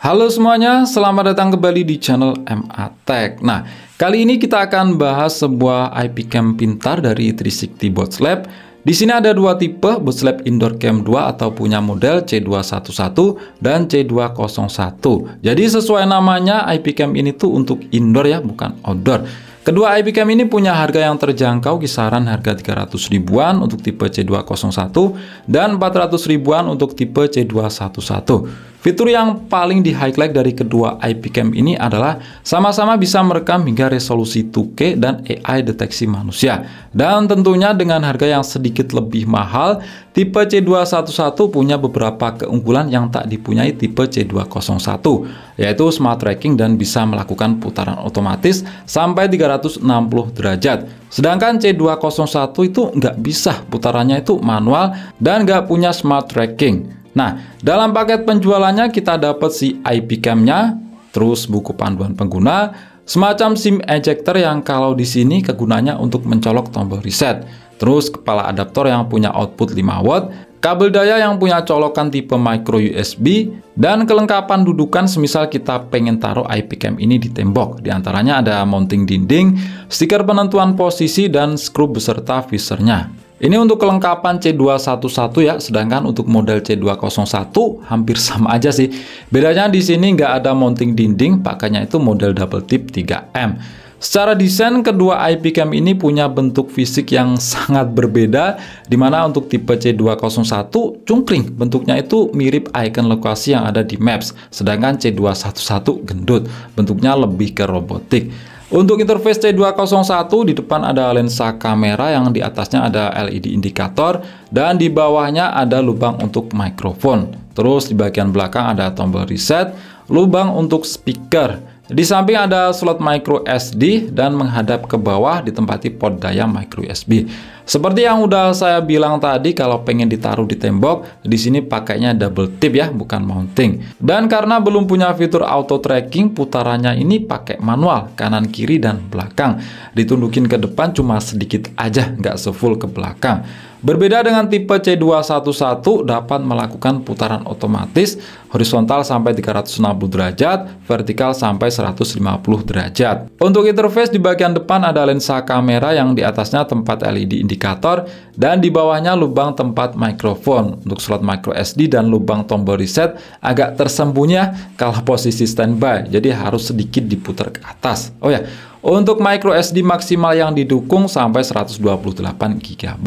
Halo semuanya, selamat datang kembali di channel MA Tech. Nah, kali ini kita akan bahas sebuah IP cam pintar dari 360 Bots Lab. Di sini ada dua tipe, Bots Lab Indoor Cam 2 atau punya model C211 dan C201. Jadi sesuai namanya, IP cam ini tuh untuk indoor ya, bukan outdoor. Kedua IP cam ini punya harga yang terjangkau kisaran harga 300 ribuan untuk tipe C201 dan 400 ribuan untuk tipe C211. Fitur yang paling di-highlight dari kedua IP cam ini adalah sama-sama bisa merekam hingga resolusi 2K dan AI deteksi manusia. Dan tentunya dengan harga yang sedikit lebih mahal, tipe C211 punya beberapa keunggulan yang tak dipunyai tipe C201, yaitu smart tracking dan bisa melakukan putaran otomatis sampai 360 derajat. Sedangkan C201 itu nggak bisa, putarannya itu manual dan nggak punya smart tracking. Nah, dalam paket penjualannya kita dapat si IP cam-nya, terus buku panduan pengguna, semacam SIM ejector yang kalau di sini kegunaannya untuk mencolok tombol reset, terus kepala adaptor yang punya output 5 watt, kabel daya yang punya colokan tipe micro USB, dan kelengkapan dudukan semisal kita pengen taruh IP cam ini di tembok. Di antaranya ada mounting dinding, stiker penentuan posisi, dan skrup beserta visernya. Ini untuk kelengkapan C211 ya, sedangkan untuk model C201 hampir sama aja sih. Bedanya di sini nggak ada mounting dinding, pakainya itu model double tip 3M. Secara desain, kedua IP cam ini punya bentuk fisik yang sangat berbeda, dimana untuk tipe C201, cungkring bentuknya itu mirip icon lokasi yang ada di Maps, sedangkan C211 gendut, bentuknya lebih ke robotik. Untuk interface C201 di depan ada lensa kamera yang di atasnya ada LED indikator dan di bawahnya ada lubang untuk mikrofon. Terus di bagian belakang ada tombol reset, lubang untuk speaker di samping ada slot micro SD dan menghadap ke bawah ditempati port daya micro USB. Seperti yang udah saya bilang tadi, kalau pengen ditaruh di tembok, di sini pakainya double tip ya, bukan mounting. Dan karena belum punya fitur auto tracking, putarannya ini pakai manual, kanan kiri dan belakang. Ditundukin ke depan cuma sedikit aja, nggak sefull ke belakang. Berbeda dengan tipe C211 dapat melakukan putaran otomatis horizontal sampai 360 derajat, vertikal sampai 150 derajat. Untuk interface di bagian depan ada lensa kamera yang di atasnya tempat LED indikator dan di bawahnya lubang tempat mikrofon untuk slot micro SD dan lubang tombol reset agak tersembunyi ya, kalau posisi standby. Jadi harus sedikit diputar ke atas. Oh ya, untuk micro SD maksimal yang didukung sampai 128 GB.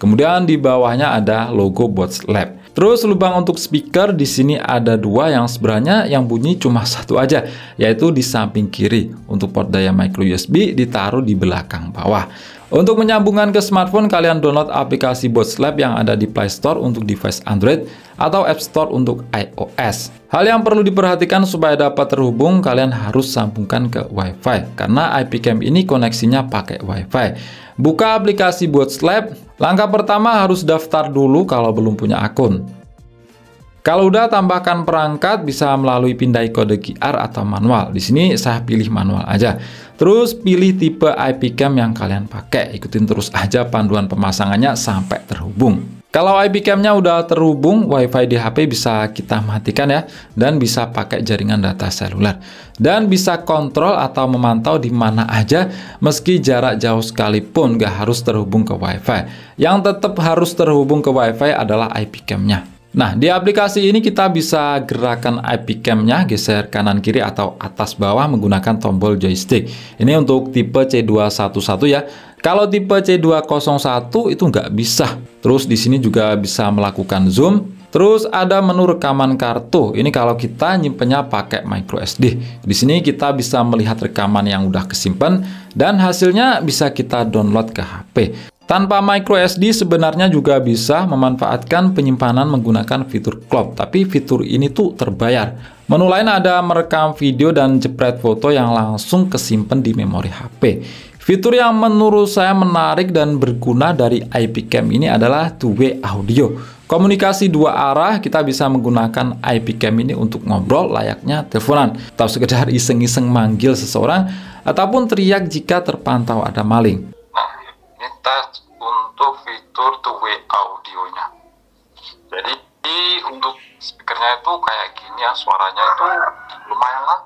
Kemudian di bawahnya ada logo Bots Lab. Terus lubang untuk speaker di sini ada dua yang sebenarnya yang bunyi cuma satu aja, yaitu di samping kiri. Untuk port daya micro USB ditaruh di belakang bawah. Untuk menyambungkan ke smartphone, kalian download aplikasi BotSlab yang ada di Play Store untuk device Android atau App Store untuk iOS. Hal yang perlu diperhatikan supaya dapat terhubung, kalian harus sambungkan ke WiFi karena IP Cam ini koneksinya pakai WiFi. Buka aplikasi BotSlab. Langkah pertama harus daftar dulu kalau belum punya akun. Kalau udah tambahkan perangkat bisa melalui pindai kode QR atau manual. Di sini saya pilih manual aja. Terus pilih tipe IP cam yang kalian pakai. Ikutin terus aja panduan pemasangannya sampai terhubung. Kalau IP camnya udah terhubung, WiFi di HP bisa kita matikan ya, dan bisa pakai jaringan data seluler. Dan bisa kontrol atau memantau di mana aja, meski jarak jauh sekalipun gak harus terhubung ke WiFi. Yang tetap harus terhubung ke WiFi adalah IP camnya. Nah, di aplikasi ini kita bisa gerakan IP cam-nya geser kanan kiri atau atas bawah menggunakan tombol joystick. Ini untuk tipe C211 ya. Kalau tipe C201 itu nggak bisa. Terus di sini juga bisa melakukan zoom. Terus ada menu rekaman kartu. Ini kalau kita nyimpennya pakai micro SD. Di sini kita bisa melihat rekaman yang udah kesimpan dan hasilnya bisa kita download ke HP. Tanpa micro SD sebenarnya juga bisa memanfaatkan penyimpanan menggunakan fitur cloud, tapi fitur ini tuh terbayar. Menu lain ada merekam video dan jepret foto yang langsung kesimpan di memori HP. Fitur yang menurut saya menarik dan berguna dari IP Cam ini adalah two-way audio. Komunikasi dua arah, kita bisa menggunakan IP Cam ini untuk ngobrol layaknya teleponan, atau sekedar iseng-iseng manggil seseorang, ataupun teriak jika terpantau ada maling to way audionya. Jadi untuk speakernya itu kayak gini ya, suaranya itu lumayan lah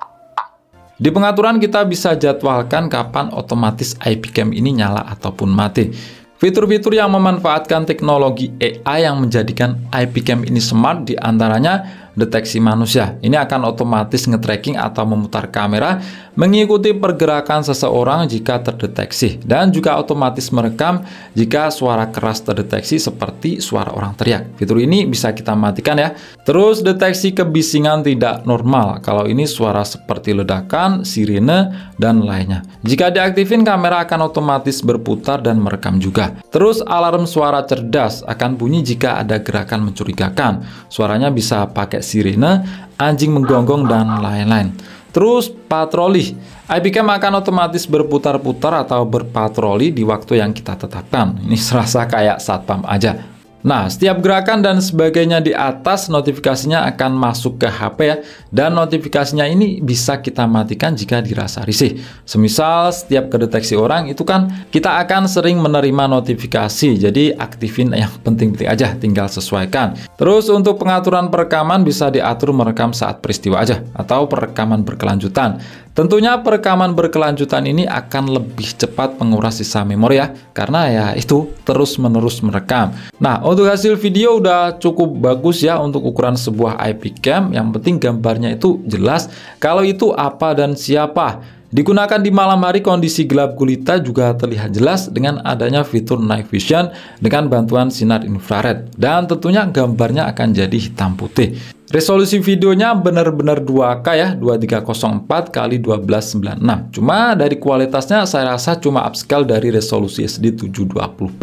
Di pengaturan kita bisa jadwalkan kapan otomatis IP cam ini nyala ataupun mati. Fitur-fitur yang memanfaatkan teknologi AI yang menjadikan IP cam ini smart diantaranya deteksi manusia. Ini akan otomatis nge-tracking atau memutar kamera mengikuti pergerakan seseorang jika terdeteksi dan juga otomatis merekam jika suara keras terdeteksi seperti suara orang teriak. Fitur ini bisa kita matikan ya. Terus deteksi kebisingan tidak normal kalau ini suara seperti ledakan, sirene, dan lainnya. Jika diaktifin kamera akan otomatis berputar dan merekam juga. Terus alarm suara cerdas akan bunyi jika ada gerakan mencurigakan. Suaranya bisa pakai sirena, anjing menggonggong, dan lain-lain. Terus patroli. IPK akan otomatis berputar-putar atau berpatroli di waktu yang kita tetapkan. Ini serasa kayak satpam aja. Nah, setiap gerakan dan sebagainya di atas notifikasinya akan masuk ke HP ya, dan notifikasinya ini bisa kita matikan jika dirasa risih. Semisal setiap kedeteksi orang itu kan kita akan sering menerima notifikasi, jadi aktifin yang penting-penting aja, tinggal sesuaikan. Terus untuk pengaturan perekaman bisa diatur merekam saat peristiwa aja, atau perekaman berkelanjutan. Tentunya perekaman berkelanjutan ini akan lebih cepat menguras sisa memori ya, karena ya itu terus-menerus merekam. Nah, untuk hasil video udah cukup bagus ya untuk ukuran sebuah IP cam, yang penting gambarnya itu jelas kalau itu apa dan siapa. Digunakan di malam hari kondisi gelap gulita juga terlihat jelas dengan adanya fitur night vision dengan bantuan sinar infrared dan tentunya gambarnya akan jadi hitam putih. Resolusi videonya benar-benar 2K ya, 2304 kali 1296. Cuma dari kualitasnya saya rasa cuma upscale dari resolusi SD 720p.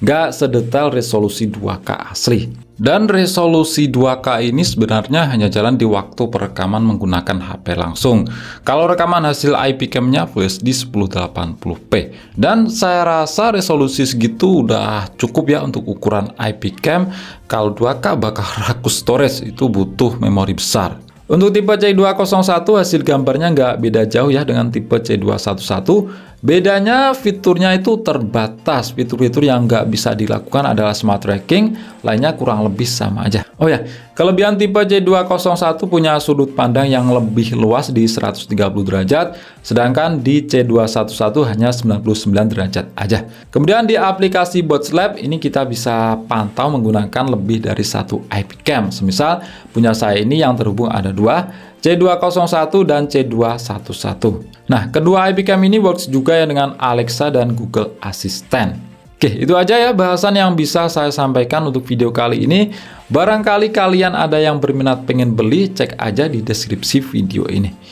Nggak sedetail resolusi 2K asli. Dan resolusi 2K ini sebenarnya hanya jalan di waktu perekaman menggunakan HP langsung. Kalau rekaman hasil IP cam-nya Full HD 1080p. Dan saya rasa resolusi segitu udah cukup ya untuk ukuran IP cam kalau 2K bakal rakus storage itu butuh memori besar. Untuk tipe C201 hasil gambarnya nggak beda jauh ya dengan tipe C211 Bedanya fiturnya itu terbatas. Fitur-fitur yang nggak bisa dilakukan adalah smart tracking, lainnya kurang lebih sama aja. Oh ya, kelebihan tipe C201 punya sudut pandang yang lebih luas di 130 derajat, sedangkan di C211 hanya 99 derajat aja. Kemudian di aplikasi Bots Lab ini kita bisa pantau menggunakan lebih dari satu IP cam. Semisal punya saya ini yang terhubung ada dua, C201 dan C211. Nah, kedua IP cam ini works juga ya dengan Alexa dan Google Assistant. Oke, itu aja ya bahasan yang bisa saya sampaikan untuk video kali ini. Barangkali kalian ada yang berminat pengen beli, cek aja di deskripsi video ini.